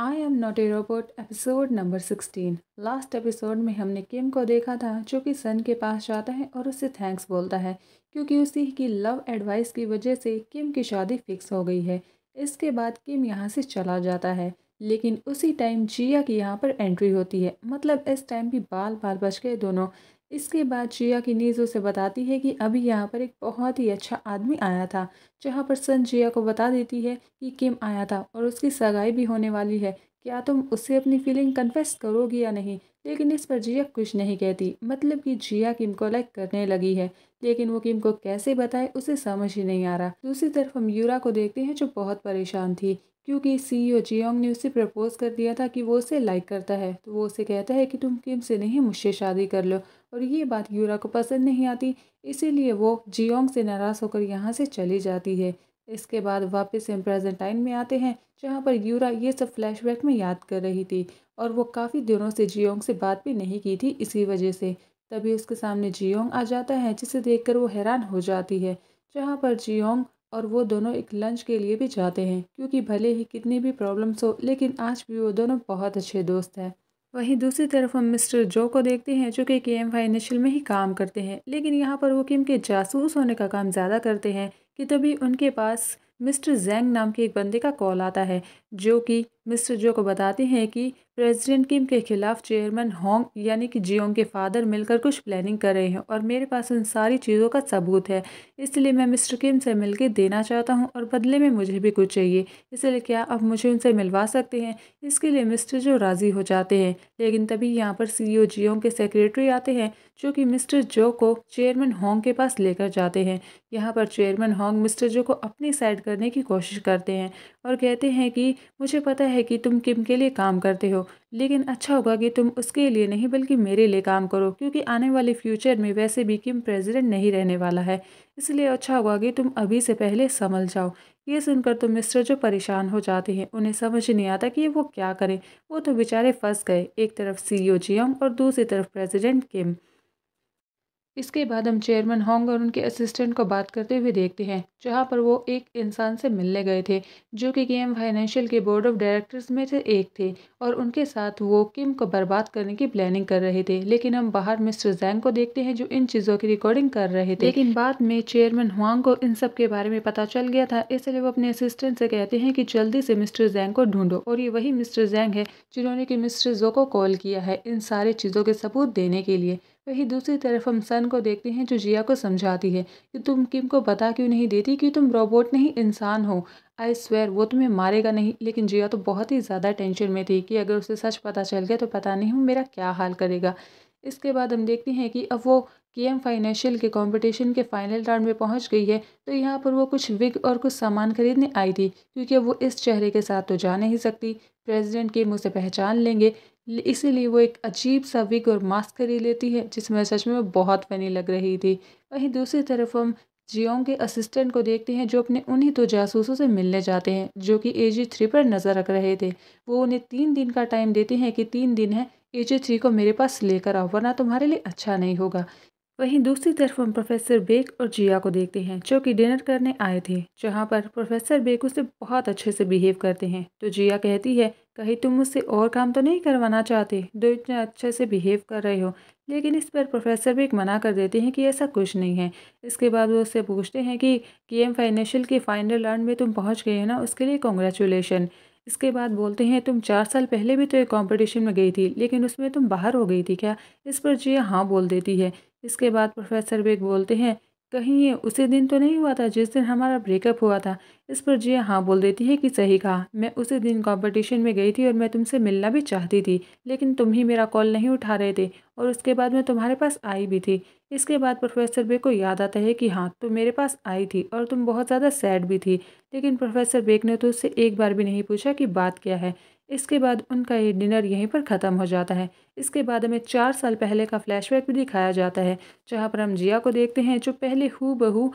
I am not a robot episode number sixteen last episode में हमने किम को देखा था जो कि सन के पास जाता है और उससे थैंक्स बोलता है क्योंकि उसी की लव एडवाइस की वजह से किम की शादी फिक्स हो गई है इसके बाद किम यहाँ से चला जाता है लेकिन उसी टाइम जिया की यहाँ पर एंट्री होती है मतलब इस टाइम भी बाल बाल बच गए दोनों इसके बाद जिया की नीज उसे बताती है कि अभी यहाँ पर एक बहुत ही अच्छा आदमी आया था जहाँ पर सन जिया को बता देती है कि किम आया था और उसकी सगाई भी होने वाली है क्या तुम उससे अपनी फीलिंग कन्फेस करोगी या नहीं लेकिन इस पर जिया कुछ नहीं कहती मतलब कि जिया किम को लाइक करने लगी है लेकिन वो किम को कैसे बताए उसे समझ ही नहीं आ रहा दूसरी तरफ हम यूरा को देखते हैं जो बहुत परेशान थी क्योंकि सीईओ जियोंग e ने उसे प्रपोज कर दिया था कि वो उसे लाइक करता है तो वो उसे कहता है कि तुम किम से नहीं मुझसे शादी कर लो और ये बात यूरा को पसंद नहीं आती इसीलिए वो जियोंग से नाराज़ होकर यहाँ से चली जाती है इसके बाद वापस हम प्रेजेंट टाइम में आते हैं जहाँ पर यूरा ये सब फ्लैशबैक में याद कर रही थी और वो काफ़ी दिनों से जियोंग से बात भी नहीं की थी इसी वजह से तभी उसके सामने जियोंग आ जाता है जिसे देखकर वो हैरान हो जाती है जहाँ पर जियोंग और वो दोनों एक लंच के लिए भी जाते हैं क्योंकि भले ही कितनी भी प्रॉब्लम्स हो लेकिन आज भी वो दोनों बहुत अच्छे दोस्त हैं वहीं दूसरी तरफ हम मिस्टर जो को देखते हैं जो कि के एम फाइनेंशियल में ही काम करते हैं लेकिन यहाँ पर वो किम के जासूस होने का काम ज़्यादा करते हैं कि तभी उनके पास मिस्टर जैंग नाम के एक बंदे का कॉल आता है जो कि मिस्टर जो को बताते हैं कि प्रेसिडेंट किम के ख़िलाफ़ चेयरमैन होंग यानी कि जियोंग के फादर मिलकर कुछ प्लानिंग कर रहे हैं और मेरे पास उन सारी चीज़ों का सबूत है इसलिए मैं मिस्टर किम से मिलकर देना चाहता हूं और बदले में मुझे भी कुछ चाहिए इसलिए क्या आप मुझे उनसे मिलवा सकते हैं इसके लिए मिस्टर जो राज़ी हो जाते हैं लेकिन तभी यहाँ पर सी ओ के सेक्रेटरी आते हैं जो कि मिस्टर जो को चेयरमैन होंग के पास लेकर जाते हैं यहाँ पर चेयरमैन हॉन्ग मिस्टर जो को अपनी साइड करने की कोशिश करते हैं और कहते हैं कि मुझे पता है कि तुम किम के लिए काम करते हो लेकिन अच्छा होगा कि तुम उसके लिए नहीं बल्कि मेरे लिए काम करो क्योंकि आने वाले फ्यूचर में वैसे भी किम प्रेसिडेंट नहीं रहने वाला है इसलिए अच्छा होगा कि तुम अभी से पहले समझ जाओ ये सुनकर तो मिस्टर जो परेशान हो जाते हैं उन्हें समझ नहीं आता कि वो क्या करें वो तो बेचारे फंस गए एक तरफ सी ओ जियांग और दूसरी तरफ प्रेसिडेंट किम इसके बाद हम चेयरमैन होंग और उनके असिस्टेंट को बात करते हुए देखते हैं जहाँ पर वो एक इंसान से मिलने गए थे जो कि केएम फाइनेंशियल के बोर्ड ऑफ डायरेक्टर्स में से एक थे और उनके साथ वो किम को बर्बाद करने की प्लानिंग कर रहे थे लेकिन हम बाहर मिस्टर जैंग को देखते हैं जो इन चीज़ों की रिकॉर्डिंग कर रहे थे लेकिन बाद में चेयरमैन हुआंग को इन सब के बारे में पता चल गया था इसलिए वो अपने असिस्टेंट से कहते हैं कि जल्दी से मिस्टर जैंग को ढूंढो और ये वही मिस्टर जैंग है जिन्होंने कि मिस्टर जो को कॉल किया है इन सारे चीज़ों के सबूत देने के लिए वहीं दूसरी तरफ हम सन को देखते हैं जो जिया को समझाती है कि तुम किम को बता क्यों नहीं देती कि तुम रोबोट नहीं इंसान हो आई स्वेयर वो तुम्हें मारेगा नहीं लेकिन जिया तो बहुत ही ज़्यादा टेंशन में थी कि अगर उसे सच पता चल गया तो पता नहीं हूँ मेरा क्या हाल करेगा इसके बाद हम देखते हैं कि अब वो के एम फाइनेंशियल के कंपटीशन के फाइनल राउंड में पहुंच गई है तो यहाँ पर वो कुछ विग और कुछ सामान खरीदने आई थी क्योंकि वो इस चेहरे के साथ तो जा नहीं सकती प्रेसिडेंट किम उसे पहचान लेंगे इसीलिए वो एक अजीब सा विग और मास्क खरीद लेती है जिसमें सच में बहुत फनी लग रही थी वहीं दूसरी तरफ हम जियोंग के असिस्टेंट को देखते हैं जो अपने उन्हीं दो तो जासूसों से मिलने जाते हैं जो कि ए जी थ्री पर नज़र रख रहे थे वो उन्हें तीन दिन का टाइम देते हैं कि तीन दिन है ए जी थ्री को मेरे पास लेकर आओ वरना तुम्हारे लिए अच्छा नहीं होगा वहीं दूसरी तरफ हम प्रोफेसर बेक और जिया को देखते हैं जो कि डिनर करने आए थे जहाँ पर प्रोफेसर बेक उसे बहुत अच्छे से बिहेव करते हैं तो जिया कहती है कहीं तुम मुझसे और काम तो नहीं करवाना चाहते दो इतने अच्छे से बिहेव कर रहे हो लेकिन इस पर प्रोफेसर बेक मना कर देते हैं कि ऐसा कुछ नहीं है इसके बाद वो उससे पूछते हैं कि के एम फाइनेंशियल के फाइनल राउंड में तुम पहुँच गए हो ना उसके लिए कॉन्ग्रेचुलेसन इसके बाद बोलते हैं तुम चार साल पहले भी तो एक कंपटीशन में गई थी लेकिन उसमें तुम बाहर हो गई थी क्या इस पर जिया हाँ बोल देती है इसके बाद प्रोफेसर बेग बोलते हैं कहीं ये उसी दिन तो नहीं हुआ था जिस दिन हमारा ब्रेकअप हुआ था इस पर जिया हाँ बोल देती है कि सही कहा मैं उसी दिन कंपटीशन में गई थी और मैं तुमसे मिलना भी चाहती थी लेकिन तुम ही मेरा कॉल नहीं उठा रहे थे और उसके बाद मैं तुम्हारे पास आई भी थी इसके बाद प्रोफेसर बेग को याद आता है कि हाँ तुम मेरे पास आई थी और तुम बहुत ज़्यादा सैड भी थी लेकिन प्रोफेसर बेग ने तो उससे एक बार भी नहीं पूछा कि बात क्या है इसके बाद उनका ये डिनर यहीं पर ख़त्म हो जाता है इसके बाद हमें चार साल पहले का फ्लैशबैक भी दिखाया जाता है जहाँ पर हम जिया को देखते हैं जो पहले हु बहू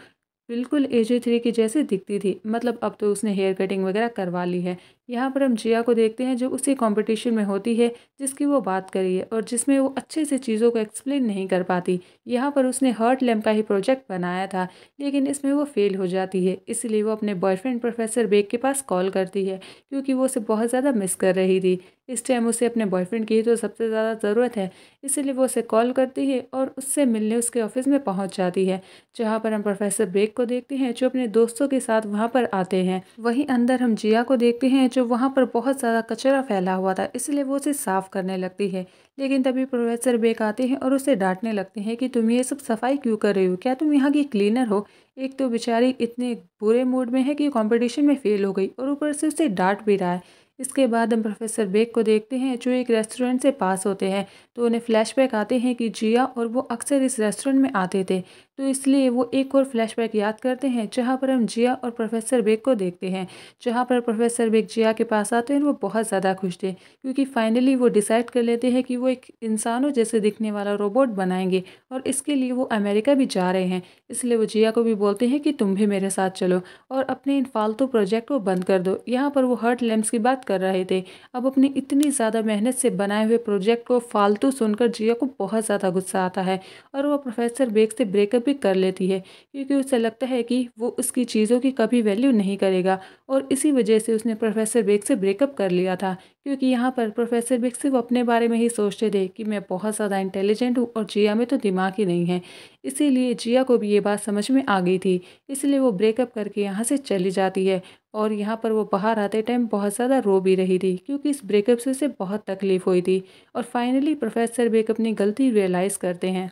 बिल्कुल एजे थ्री की जैसे दिखती थी मतलब अब तो उसने हेयर कटिंग वगैरह करवा ली है यहाँ पर हम जिया को देखते हैं जो उसी कंपटीशन में होती है जिसकी वो बात करी है और जिसमें वो अच्छे से चीज़ों को एक्सप्लेन नहीं कर पाती यहाँ पर उसने हर्ट लैम्प का ही प्रोजेक्ट बनाया था लेकिन इसमें वो फेल हो जाती है इसलिए वो अपने बॉयफ्रेंड प्रोफेसर बेग के पास कॉल करती है क्योंकि वो उसे बहुत ज़्यादा मिस कर रही थी इस टाइम उसे अपने बॉयफ्रेंड की तो सबसे ज़्यादा ज़रूरत है इसलिए वो उसे कॉल करती है और उससे मिलने उसके ऑफिस में पहुँच जाती है जहाँ पर हम प्रोफेसर बेग को देखते हैं जो अपने दोस्तों के साथ वहाँ पर आते हैं वहीं अंदर हम जिया को देखते हैं जो वहाँ पर बहुत ज़्यादा कचरा फैला हुआ था इसलिए वो उसे साफ़ करने लगती है लेकिन तभी प्रोफेसर बेक आते हैं और उसे डांटने लगते हैं कि तुम ये सब सफाई क्यों कर रही हो क्या तुम यहाँ की क्लीनर हो एक तो बेचारी इतने बुरे मूड में है कि कॉम्पिटिशन में फ़ेल हो गई और ऊपर से उसे डांट भी रहा है इसके बाद हम प्रोफेसर बेग को देखते हैं जो एक रेस्टोरेंट से पास होते हैं तो उन्हें फ्लैशबैक आते हैं कि जिया और वो अक्सर इस रेस्टोरेंट में आते थे तो इसलिए वो एक और फ्लैशबैक याद करते हैं जहाँ पर हम जिया और प्रोफेसर बेग को देखते हैं जहाँ पर प्रोफेसर बेग जिया के पास आते हैं वो बहुत ज़्यादा खुश थे क्योंकि फाइनली वो डिसाइड कर लेते हैं कि वो एक इंसानों जैसे दिखने वाला रोबोट बनाएंगे और इसके लिए वो अमेरिका भी जा रहे हैं इसलिए वो जिया को भी बोलते हैं कि तुम भी मेरे साथ चलो और अपने इन फालतू प्रोजेक्ट को बंद कर दो यहाँ पर वो हर्ट लेम्स की बात कर रहे थे अब अपनी इतनी ज़्यादा मेहनत से बनाए हुए प्रोजेक्ट को फालतू सुनकर जिया को बहुत ज़्यादा गुस्सा आता है और वह प्रोफेसर बेग से ब्रेकअप भी कर लेती है क्योंकि उसे लगता है कि वो उसकी चीज़ों की कभी वैल्यू नहीं करेगा और इसी वजह से उसने प्रोफेसर बेग से ब्रेकअप कर लिया था क्योंकि यहाँ पर प्रोफेसर बेग सिर्फ अपने बारे में ही सोचते थे कि मैं बहुत ज़्यादा इंटेलिजेंट हूँ और जिया में तो दिमाग ही नहीं है इसीलिए जिया को भी ये बात समझ में आ गई थी इसलिए वो ब्रेकअप करके यहाँ से चली जाती है और यहाँ पर वो बाहर आते टाइम बहुत ज़्यादा रो भी रही थी क्योंकि इस ब्रेकअप से उसे बहुत तकलीफ़ हुई थी और फाइनली प्रोफेसर बेग अपनी गलती रियलाइज़ करते हैं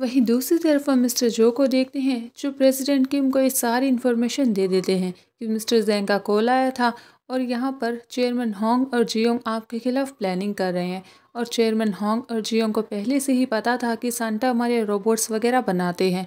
वहीं दूसरी तरफ हम मिस्टर जो को देखते हैं जो प्रेसिडेंट किम को ये सारी इन्फॉर्मेशन दे देते हैं कि मिस्टर जैंग का कॉल आया था और यहाँ पर चेयरमैन होंग और जियोंग आपके खिलाफ प्लानिंग कर रहे हैं और चेयरमैन होंग और जियोंग को पहले से ही पता था कि सांता हमारे रोबोट्स वगैरह बनाते हैं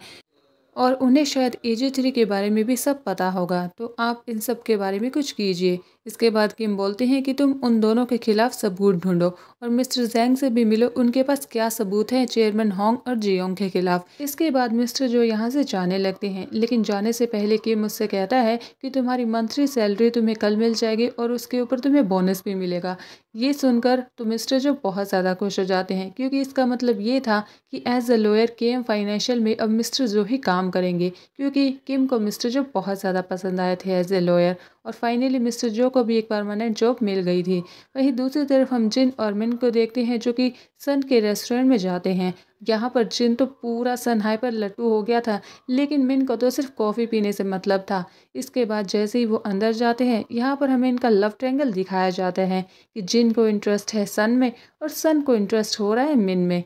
और उन्हें शायद एजे थ्री के बारे में भी सब पता होगा तो आप इन सब के बारे में कुछ कीजिए इसके बाद किम बोलते हैं कि तुम उन दोनों के खिलाफ सबूत ढूंढो और मिस्टर जैंग से भी मिलो उनके पास क्या सबूत हैं चेयरमैन होंग और जियोंग के खिलाफ इसके बाद मिस्टर जो यहाँ से जाने लगते हैं लेकिन जाने से पहले किम मुझसे कहता है कि तुम्हारी मंथली सैलरी तुम्हें कल मिल जाएगी और उसके ऊपर तुम्हें बोनस भी मिलेगा ये सुनकर तो मिस्टर जो बहुत ज़्यादा खुश हो जाते हैं क्योंकि इसका मतलब ये था कि एज अ लॉयर के एम फाइनेंशियल में अब मिस्टर जो ही काम करेंगे क्योंकि किम को मिस्टर जो बहुत ज़्यादा पसंद आए थे एज ए लॉयर और फाइनली मिस्टर जो को भी एक परमानेंट जॉब मिल गई थी वहीं दूसरी तरफ हम जिन और मिन को देखते हैं जो कि सन के रेस्टोरेंट में जाते हैं यहाँ पर जिन तो पूरा सन हाई पर लट्टू हो गया था लेकिन मिन को तो सिर्फ कॉफ़ी पीने से मतलब था इसके बाद जैसे ही वो अंदर जाते हैं यहाँ पर हमें इनका लव ट्रैंगल दिखाया जाता है कि जिन को इंटरेस्ट है सन में और सन को इंटरेस्ट हो रहा है मिन में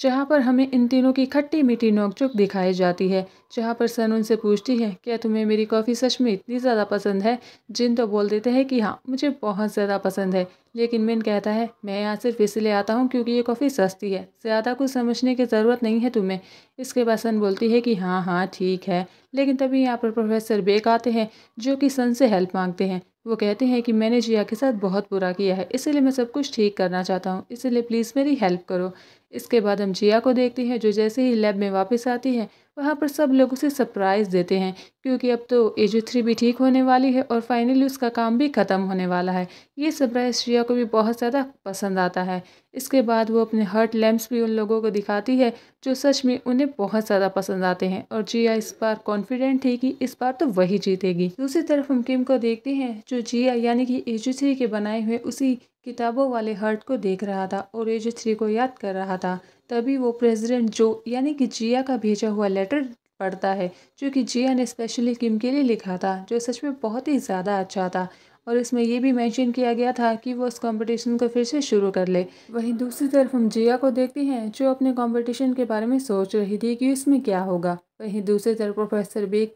जहाँ पर हमें इन तीनों की खट्टी मीठी नोकझोंक दिखाई जाती है जहाँ पर सन उनसे पूछती है क्या तुम्हें मेरी कॉफ़ी सच में इतनी ज़्यादा पसंद है जिन तो बोल देते हैं कि हाँ मुझे बहुत ज़्यादा पसंद है लेकिन मिन कहता है मैं यहाँ सिर्फ इसलिए आता हूँ क्योंकि ये कॉफ़ी सस्ती है ज़्यादा कुछ समझने की ज़रूरत नहीं है तुम्हें इसके बाद सन बोलती है कि हाँ हाँ ठीक है लेकिन तभी यहाँ पर प्रोफेसर बेक आते हैं जो कि सन से हेल्प मांगते हैं वो कहते हैं कि मैंने जिया के साथ बहुत बुरा किया है इसीलिए मैं सब कुछ ठीक करना चाहता हूँ इसीलिए प्लीज़ मेरी हेल्प करो इसके बाद हम जिया को देखते हैं जो जैसे ही लैब में वापस आती है वहाँ पर सब लोग उसे सरप्राइज़ देते हैं क्योंकि अब तो एजू थ्री भी ठीक होने वाली है और फाइनली उसका काम भी ख़त्म होने वाला है ये सरप्राइज़ शिया को भी बहुत ज़्यादा पसंद आता है इसके बाद वो अपने हर्ट लैम्प्स भी उन लोगों को दिखाती है जो सच में उन्हें बहुत ज़्यादा पसंद आते हैं और जिया इस बार कॉन्फिडेंट थी कि इस बार तो वही जीतेगी दूसरी तरफ हम किम को देखते हैं जो जिया यानी कि एजू थ्री के बनाए हुए उसी किताबों वाले हर्ट को देख रहा था और एज थ्री को याद कर रहा था तभी वो प्रेसिडेंट जो यानी कि जिया का भेजा हुआ लेटर पढ़ता है जो कि जिया ने स्पेशली किम के लिए लिखा था जो सच में बहुत ही ज़्यादा अच्छा था और इसमें यह भी मेंशन किया गया था कि वो उस कंपटीशन को फिर से शुरू कर ले वहीं दूसरी तरफ हम जिया को देखते हैं जो अपने कंपटीशन के बारे में सोच रही थी कि इसमें क्या होगा वहीं दूसरी तरफ प्रोफेसर बेग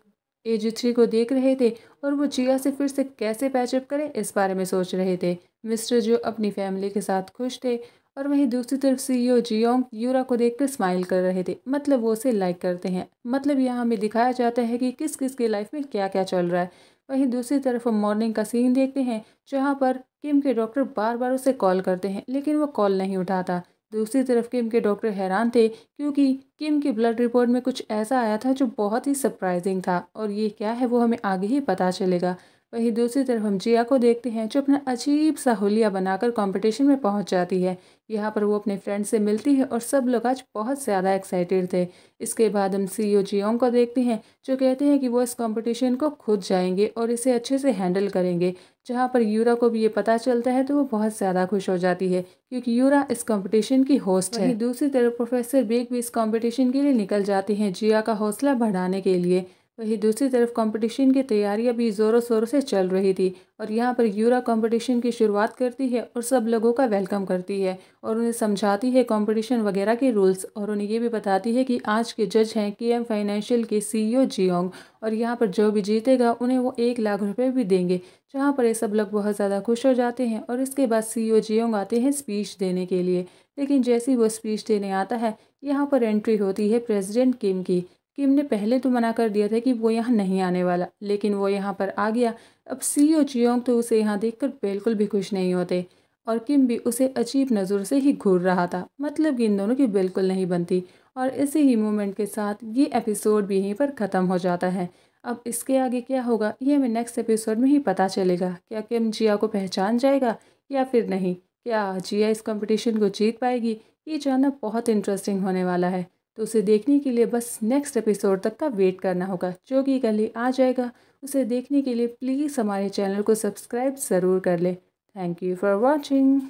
एज थ्री को देख रहे थे और वो जिया से फिर से कैसे पैचअप करें इस बारे में सोच रहे थे मिस्टर जो अपनी फैमिली के साथ खुश थे और वहीं दूसरी तरफ सी यो e जियोंग यूरा को देखकर स्माइल कर रहे थे मतलब वो उसे लाइक करते हैं मतलब यहाँ हमें दिखाया जाता है कि किस किस के लाइफ में क्या क्या चल रहा है वहीं दूसरी तरफ हम मॉर्निंग का सीन देखते हैं जहाँ पर किम के डॉक्टर बार बार उसे कॉल करते हैं लेकिन वो कॉल नहीं उठाता दूसरी तरफ किम के डॉक्टर हैरान थे क्योंकि किम की ब्लड रिपोर्ट में कुछ ऐसा आया था जो बहुत ही सरप्राइजिंग था और ये क्या है वो हमें आगे ही पता चलेगा वहीं दूसरी तरफ हम जिया को देखते हैं जो अपना अजीब सा होलिया बनाकर कंपटीशन में पहुंच जाती है यहाँ पर वो अपने फ्रेंड से मिलती है और सब लोग आज बहुत ज़्यादा एक्साइटेड थे इसके बाद हम सी ओ e जियोंग को देखते हैं जो कहते हैं कि वो इस कंपटीशन को खुद जाएंगे और इसे अच्छे से हैंडल करेंगे जहाँ पर यूरा को भी ये पता चलता है तो वो बहुत ज़्यादा खुश हो जाती है क्योंकि यूरा इस कॉम्पिटिशन की होस्ट है दूसरी तरफ प्रोफेसर बेग भी इस कॉम्पिटिशन के लिए निकल जाती हैं जिया का हौसला बढ़ाने के लिए वहीं दूसरी तरफ कंपटीशन की तैयारियां भी ज़ोरों शोरों से चल रही थी और यहाँ पर यूरा कंपटीशन की शुरुआत करती है और सब लोगों का वेलकम करती है और उन्हें समझाती है कंपटीशन वगैरह के रूल्स और उन्हें ये भी बताती है कि आज के जज हैं के एम फाइनेंशियल के सीईओ जियोंग और यहाँ पर जो भी जीतेगा उन्हें वो एक लाख रुपये भी देंगे जहाँ पर ये सब लोग बहुत ज़्यादा खुश हो जाते हैं और इसके बाद सी ओ जियोंग आते हैं स्पीच देने के लिए लेकिन जैसे ही वो स्पीच देने आता है यहाँ पर एंट्री होती है प्रेसिडेंट किम की किम ने पहले तो मना कर दिया था कि वो यहाँ नहीं आने वाला लेकिन वो यहाँ पर आ गया अब सी ओ चियोंग तो उसे यहाँ देखकर बिल्कुल भी खुश नहीं होते और किम भी उसे अजीब नज़र से ही घूर रहा था मतलब कि इन दोनों की बिल्कुल नहीं बनती और इसी ही मोमेंट के साथ ये एपिसोड भी यहीं पर ख़त्म हो जाता है अब इसके आगे क्या होगा ये हमें नेक्स्ट एपिसोड में ही पता चलेगा क्या किम जिया को पहचान जाएगा या फिर नहीं क्या जिया इस कंपटीशन को जीत पाएगी ये जानना बहुत इंटरेस्टिंग होने वाला है तो उसे देखने के लिए बस नेक्स्ट एपिसोड तक का वेट करना होगा जो कि कल ही आ जाएगा उसे देखने के लिए प्लीज़ हमारे चैनल को सब्सक्राइब ज़रूर कर लें थैंक यू फॉर वॉचिंग